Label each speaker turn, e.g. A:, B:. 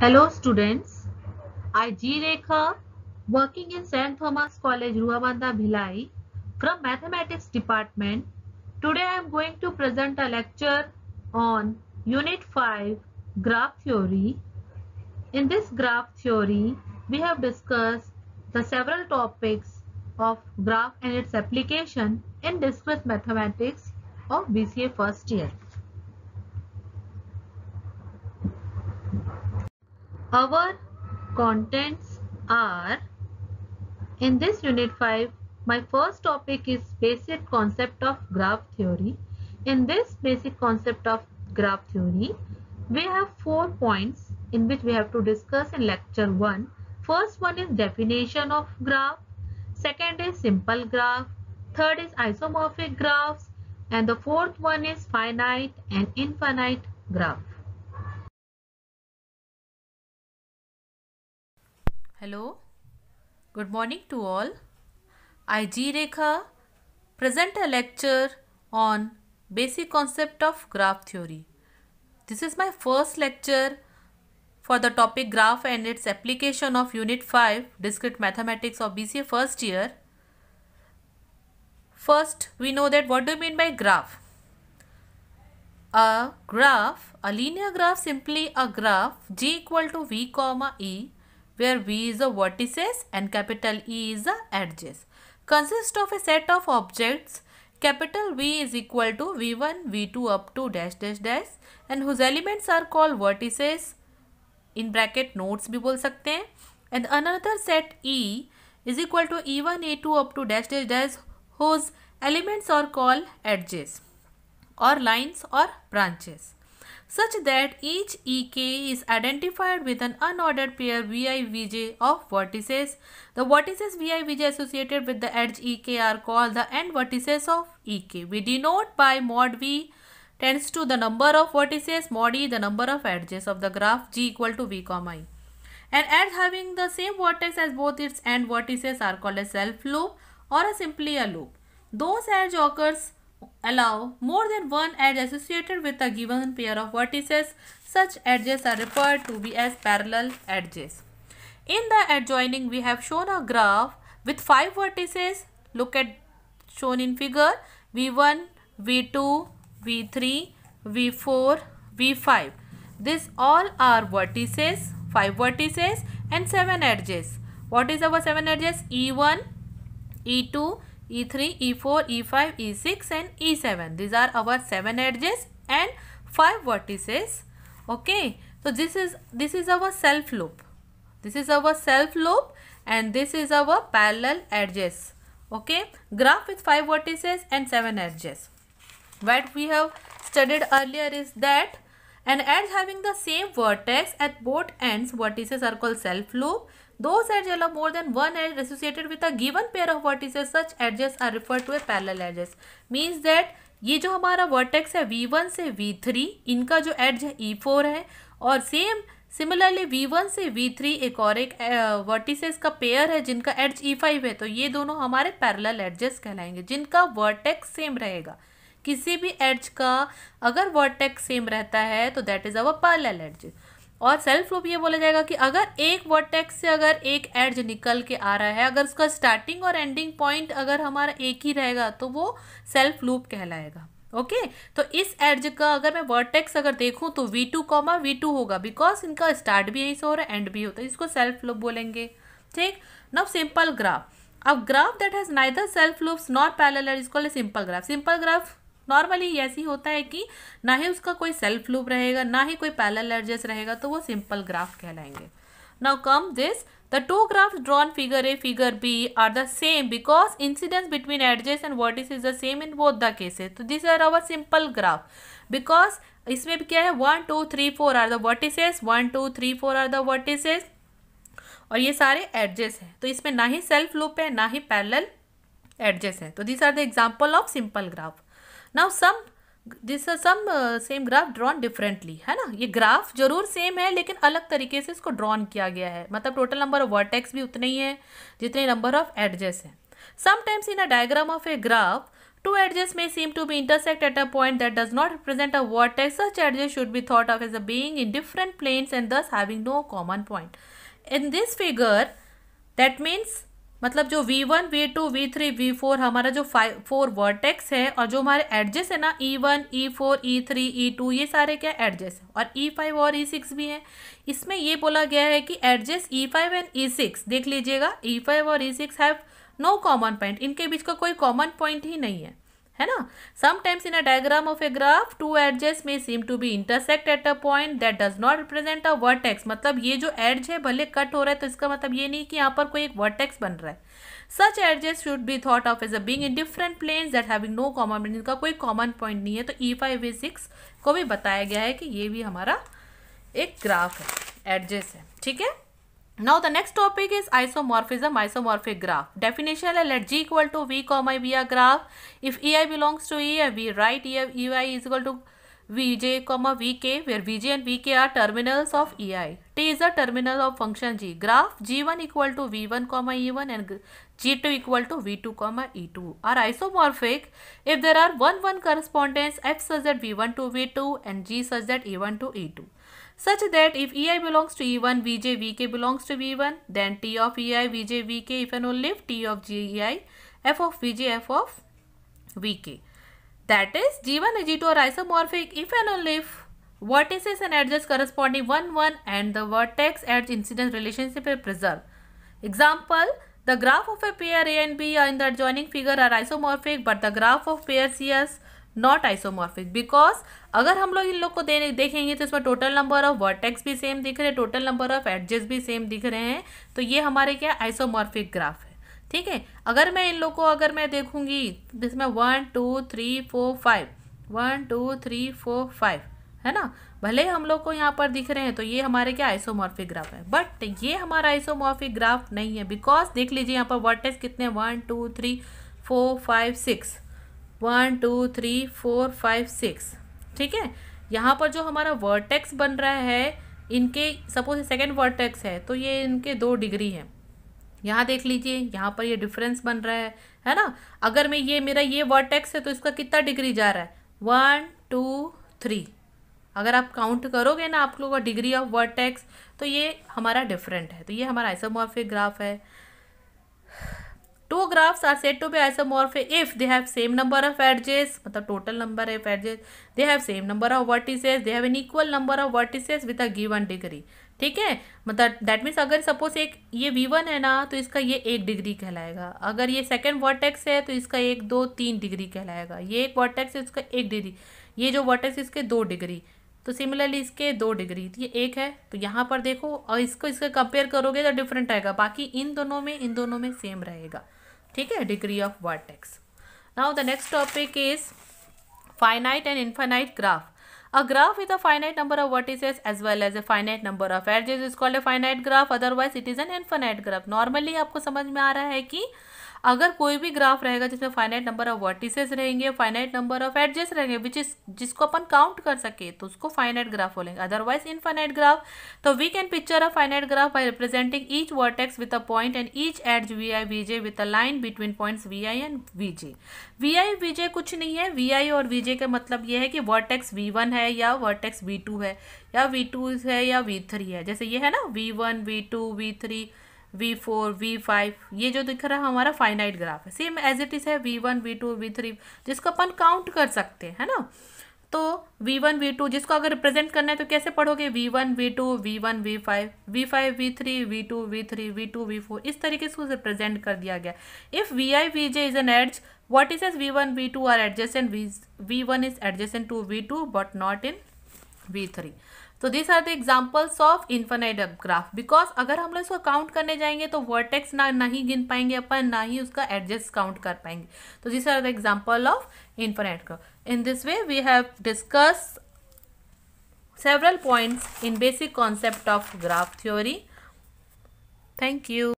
A: Hello students, I G Rekha working in St. Thomas College Ruabanda Bhilai from Mathematics Department. Today I am going to present a lecture on Unit 5 Graph Theory. In this graph theory, we have discussed the several topics of graph and its application in discrete mathematics of BCA first year. Our contents are in this unit 5 my first topic is basic concept of graph theory. In this basic concept of graph theory we have four points in which we have to discuss in lecture 1. First one is definition of graph, second is simple graph, third is isomorphic graphs and the fourth one is finite and infinite graph. Hello, good morning to all. I G Rekha present a lecture on basic concept of graph theory. This is my first lecture for the topic graph and its application of unit 5 discrete mathematics of BCA first year. First, we know that what do you mean by graph? A graph, a linear graph simply a graph g equal to v comma e where V is the vertices and capital E is the edges. Consists of a set of objects capital V is equal to V1, V2 up to dash dash dash and whose elements are called vertices in bracket nodes भी बोल सकते and another set E is equal to E1, E2 up to dash dash dash whose elements are called edges or lines or branches such that each EK is identified with an unordered pair v i v j of vertices. The vertices v i v j associated with the edge EK are called the end vertices of EK. We denote by mod V tends to the number of vertices, mod E the number of edges of the graph G equal to V, I. An edge having the same vertex as both its end vertices are called a self loop or a simply a loop. Those edge occurs allow more than one edge associated with a given pair of vertices. Such edges are referred to be as parallel edges. In the adjoining, we have shown a graph with five vertices. Look at shown in figure V1, V2, V3, V4, V5. These all are vertices, five vertices and seven edges. What is our seven edges? E1, E2, E3, E4, E5, E6 and E7. These are our 7 edges and 5 vertices. Okay. So this is this is our self loop. This is our self loop and this is our parallel edges. Okay. Graph with 5 vertices and 7 edges. What we have studied earlier is that and ends having the same vertex at both ends vertices are called self loop. Those edges allow more than one edge associated with a given pair of vertices. Such edges are referred to as parallel edges. Means that ये जो हमारा vertex है V1 से V3 इनका जो edge है E4 है और सेम सिमिलरली V1 से V3 एक और एक वर्टिसेस का पेयर है जिनका एड्ज E5 है तो ये दोनों हमारे पैरेलल एड्जेस कहलाएंगे जिनका वर्टेक्स सेम रहेगा किसी भी एड्ज का अगर वर्टेक्स सेम रहता है तो that is our parallel edge और सेल्फ लूप ये बोला जाएगा कि अगर एक वर्टेक्स से अगर एक एड्ज निकल के आ रहा है अगर उसका स्टार्टिंग और एंडिंग पॉइंट अगर हमारा एक ही रहेगा तो वो सेल्फ लूप कहलाएगा ओके okay? तो इस एड्ज का अगर मैं वर्टेक्स अगर देखूं तो V two comma V two होगा बिकॉज इनका स्टार्ट भी यहीं से हो रहा है एंड भी होता है इसको सेल्फ लूप बोलेंगे ठीक नव सिंपल ग्राफ अब graph that has neither self loops not parallel is simple graph simple graph normally ऐसी होता है कि ना ही उसका कोई सेल्फ लूप रहेगा ना ही कोई पैरल एडजस्ट रहेगा तो वो सिंपल ग्राफ कहलाएंगे now come this the two graph drawn figure A figure B are the same because incidence between edges and vert is the same in both the cases तो this are our simple graph because इसमें भी क्या है one two three four are the vertices one two three four are the vertices और ये सारे edges हैं तो इसमें ना ही सेल्फ लूप है ना ही पैरेलल एडजेस है तो this are the example of simple graph now some this are some same graph drawn differently है ना ये ग्राफ जरूर सेम है लेकिन अलग तरीके से इसको ड्रॉन किया गया है मतलब टोटल नंबर ऑफ वर्टेक्स भी उतने ही है जितने नंबर ऑफ एडजस्ट हैं sometimes in a diagram of a graph two edges may seem to be intersect at a point that does not represent a vertex such edges should be thought of as a being in different planes and thus having no common point in this figure that means मतलब जो V one V two V three V four हमारा जो five four vertex है और जो हमारे edges है ना E one E four E three E two ये सारे क्या एडजेस और ई e फाइव और ई e सिक्स भी हैं इसमें ये बोला गया है कि edges E five and E six देख लीजिएगा ई e फाइव और E six have no common point इनके बीच का कोई कॉमन पॉइंट ही नहीं है है ना sometimes in a diagram of a graph two edges may seem to be intersect at a point that does not represent a vertex मतलब ये जो एड्ज है भले कट हो रहा है तो इसका मतलब ये नहीं कि यहाँ पर कोई एक वर्टेक्स बन रहा है such edges should be thought of as a being in different planes that having no common plane इनका कोई कॉमन पॉइंट नहीं है तो ई फाइव ए सिक्स को भी बताया गया है कि ये भी हमारा एक ग्राफ है एडजेस है ठीक है Now the next topic is isomorphism, isomorphic graph. Definition let G equal to V comma be a graph. If EI belongs to EI, we write EI, EI is equal to Vj comma Vk where Vj and Vk are terminals of EI. T is a terminal of function G. Graph G1 equal to V1 comma E1 and G2 equal to V2 comma E2 are isomorphic if there are one one correspondence F such that V1 to V2 and G such that E1 to E2 such that if EI belongs to E1, VJ, VK belongs to V1, then T of EI, VJ, VK, if and only if T of GEI, F of VJ, F of VK. That is, G1 and G2 are isomorphic if and only if vertices and edges corresponding 1, 1 and the vertex edge incidence relationship are preserved. Example, the graph of a pair A and B in the adjoining figure are isomorphic but the graph of pair CS not isomorphic because अगर हम लोग इन लोग को दे, देखेंगे तो इसमें total number of vertex भी same दिख रहे हैं टोटल नंबर ऑफ एडजेस भी सेम दिख रहे हैं तो ये हमारे क्या आइसोमॉर्फिक ग्राफ है ठीक है अगर मैं इन लोग को अगर मैं देखूंगी जिसमें one two three four five one two three four five है ना भले हम लोग को यहाँ पर दिख रहे हैं तो ये हमारे क्या आइसोमॉर्फिक ग्राफ है बट ये हमारा आइसोमॉर्फिक ग्राफ नहीं है बिकॉज देख लीजिए यहाँ पर वर्टेक्स कितने one two three four five six one two three four five six ठीक है यहाँ पर जो हमारा वर्टेक्स बन रहा है इनके सपोज सेकेंड वर्टेक्स है तो ये इनके दो डिग्री हैं यहाँ देख लीजिए यहाँ पर ये डिफरेंस बन रहा है है ना अगर मैं ये मेरा ये वर्टेक्स है तो इसका कितना डिग्री जा रहा है वन टू थ्री अगर आप काउंट करोगे ना आप लोगों का डिग्री ऑफ वर्टेक्स तो ये हमारा डिफरेंट है तो ये हमारा आइसोमॉर्फिक ग्राफ है two graphs are set to be isomorphic if they have same number of edges मतलब total number of edges they have same number of vertices they have an equal number of vertices with a given degree ठीक है मतलब that means अगर suppose एक ये we one है ना तो इसका ये एक डिग्री कहलाएगा अगर ये सेकेंड वर्टेक्स है तो इसका एक दो तीन डिग्री कहलाएगा ये एक वर्टेक्स है इसका एक डिग्री ये जो वर्टेक्स इसके दो डिग्री तो सिमिलरली इसके दो डिग्री तो ये एक है तो यहाँ पर देखो और इसको इसका कंपेयर करोगे तो डिफरेंट आएगा बाकी इन दोनों में इन दोनों में सेम रहेगा ठीक है degree of vertex now the next topic is finite and infinite graph a graph is a finite number of vertices as well as a finite number of edges is called a finite graph otherwise it is an infinite graph normally आपको समझ में आ रहा है कि अगर कोई भी graph रहेगा जिसमें फाइनाइट नंबर ऑफ वर्टिसेस रहेंगे फाइनाइट नंबर ऑफ एडजेस रहेंगे विच इज जिसको अपन काउंट कर सके तो उसको फाइनाइट ग्राफ बोलेंगे अदरवाइज इनफाइनाइट ग्राफ तो we can picture a finite graph by representing each vertex with a point and each edge V I V J with a line between points V I and V J V I V J कुछ नहीं है we आई और we जे का मतलब यह है कि vertex we one है या वर्टेक्स वी टू है या वी टू है या वी थ्री है जैसे ये है ना V one V two V three V four V five ये जो दिख रहा है हमारा फाइनाइट ग्राफ है सेम एज इट इज़ है V one V two V three जिसको अपन काउंट कर सकते हैं है ना तो वी वन वी टू जिसको अगर रिप्रेजेंट करना है तो कैसे पढ़ोगे V one V two V one V five V five V three V two V three V two V four इस तरीके से उसे रिप्रेजेंट कर दिया गया if V I V J is an edge what is edge V one V two are v1 V one is v1 to V two but not in V three तो this are the examples of infinite graph because अगर हम लोग इसको count करने जाएंगे तो vertex ना नहीं गिन पाएंगे अपन ना ही उसका एडजस्ट काउंट कर पाएंगे तो this are the example of infinite graph in this way we have discuss several points in basic concept of graph theory thank you